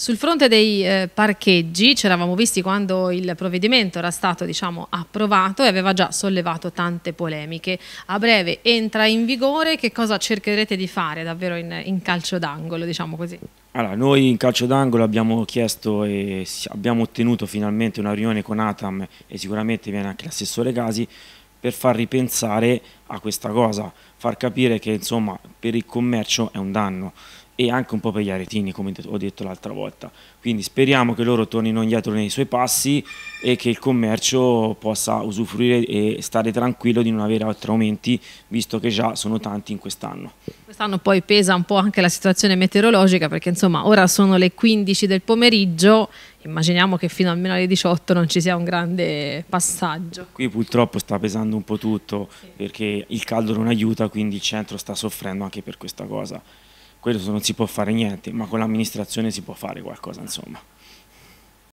Sul fronte dei eh, parcheggi, ci eravamo visti quando il provvedimento era stato diciamo, approvato e aveva già sollevato tante polemiche. A breve entra in vigore, che cosa cercherete di fare davvero in, in calcio d'angolo? Diciamo allora, noi in calcio d'angolo abbiamo chiesto e abbiamo ottenuto finalmente una riunione con Atam e sicuramente viene anche l'assessore Casi per far ripensare a questa cosa, far capire che insomma, per il commercio è un danno e anche un po' per gli aretini, come ho detto l'altra volta. Quindi speriamo che loro tornino indietro nei suoi passi e che il commercio possa usufruire e stare tranquillo di non avere altri aumenti, visto che già sono tanti in quest'anno. Quest'anno poi pesa un po' anche la situazione meteorologica, perché insomma ora sono le 15 del pomeriggio, immaginiamo che fino almeno alle 18 non ci sia un grande passaggio. Qui purtroppo sta pesando un po' tutto, perché il caldo non aiuta, quindi il centro sta soffrendo anche per questa cosa quello non si può fare niente, ma con l'amministrazione si può fare qualcosa insomma.